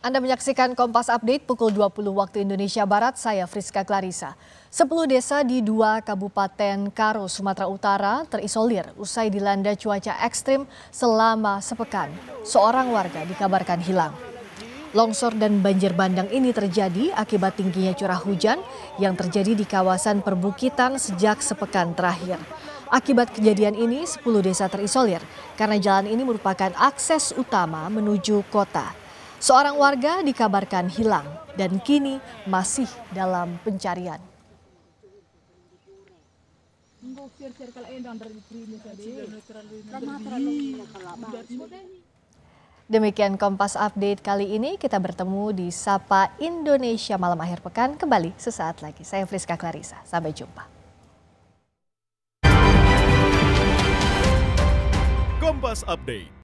Anda menyaksikan Kompas Update pukul 20 waktu Indonesia Barat, saya Friska Clarissa. 10 desa di dua Kabupaten Karo, Sumatera Utara terisolir usai dilanda cuaca ekstrim selama sepekan. Seorang warga dikabarkan hilang. Longsor dan banjir bandang ini terjadi akibat tingginya curah hujan yang terjadi di kawasan perbukitan sejak sepekan terakhir. Akibat kejadian ini, 10 desa terisolir karena jalan ini merupakan akses utama menuju kota. Seorang warga dikabarkan hilang dan kini masih dalam pencarian. Demikian Kompas Update kali ini. Kita bertemu di Sapa Indonesia malam akhir pekan kembali sesaat lagi. Saya Friska Clarissa. Sampai jumpa. Kompas Update.